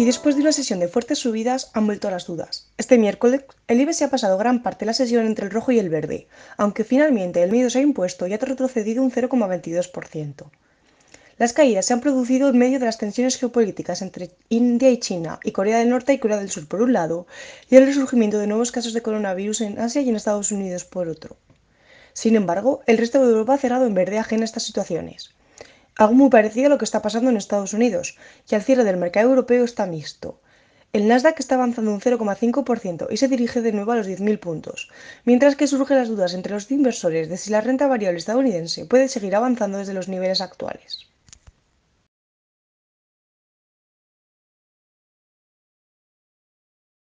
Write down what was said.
Y después de una sesión de fuertes subidas han vuelto a las dudas. Este miércoles el IBEX se ha pasado gran parte de la sesión entre el rojo y el verde, aunque finalmente el miedo se ha impuesto y ha retrocedido un 0,22%. Las caídas se han producido en medio de las tensiones geopolíticas entre India y China y Corea del Norte y Corea del Sur por un lado, y el resurgimiento de nuevos casos de coronavirus en Asia y en Estados Unidos por otro. Sin embargo, el resto de Europa ha cerrado en verde ajena a estas situaciones. Algo muy parecido a lo que está pasando en Estados Unidos, que al cierre del mercado europeo está mixto. El Nasdaq está avanzando un 0,5% y se dirige de nuevo a los 10.000 puntos, mientras que surgen las dudas entre los inversores de si la renta variable estadounidense puede seguir avanzando desde los niveles actuales.